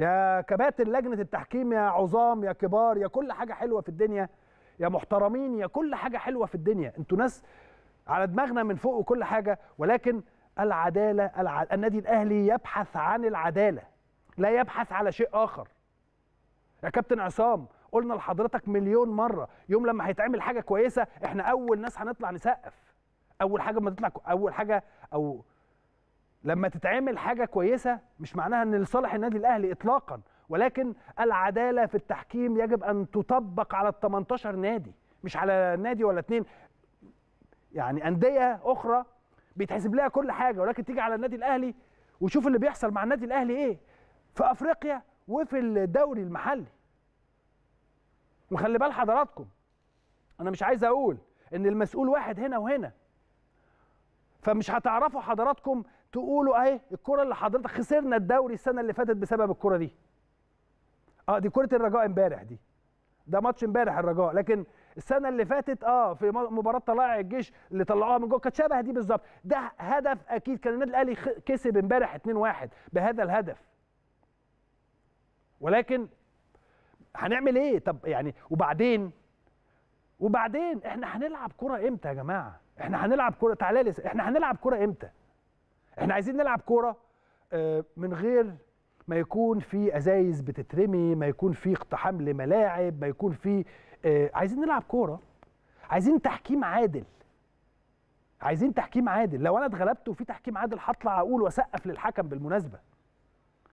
يا كباتن لجنه التحكيم يا عظام يا كبار يا كل حاجه حلوه في الدنيا يا محترمين يا كل حاجه حلوه في الدنيا انتوا ناس على دماغنا من فوق وكل حاجه ولكن العداله الع... النادي الاهلي يبحث عن العداله لا يبحث على شيء اخر يا كابتن عصام قلنا لحضرتك مليون مره يوم لما هيتعمل حاجه كويسه احنا اول ناس هنطلع نسقف اول حاجه ما تطلع اول حاجه او لما تتعمل حاجه كويسه مش معناها ان لصالح النادي الاهلي اطلاقا ولكن العداله في التحكيم يجب ان تطبق على ال 18 نادي مش على نادي ولا اتنين يعني انديه اخرى بيتحسب لها كل حاجه ولكن تيجي على النادي الاهلي وشوف اللي بيحصل مع النادي الاهلي ايه في افريقيا وفي الدوري المحلي وخلي بال حضراتكم انا مش عايز اقول ان المسؤول واحد هنا وهنا فمش هتعرفوا حضراتكم تقولوا اهي الكره اللي حضرتك خسرنا الدوري السنه اللي فاتت بسبب الكره دي اه دي كره الرجاء امبارح دي ده ماتش امبارح الرجاء لكن السنه اللي فاتت اه في مباراه طلائع الجيش اللي طلعوها من جوه كانت شبه دي بالظبط ده هدف اكيد كان النادي الاهلي كسب امبارح 2-1 بهذا الهدف ولكن هنعمل ايه طب يعني وبعدين وبعدين احنا هنلعب كره امتى يا جماعه احنا هنلعب كره تعالى احنا هنلعب كره امتى احنا عايزين نلعب كوره آه، من غير ما يكون في ازايز بتترمي ما يكون في اقتحام لملاعب ما يكون في آه، عايزين نلعب كوره عايزين تحكيم عادل عايزين تحكيم عادل لو انا اتغلبت وفي تحكيم عادل هطلع اقول واسقف للحكم بالمناسبه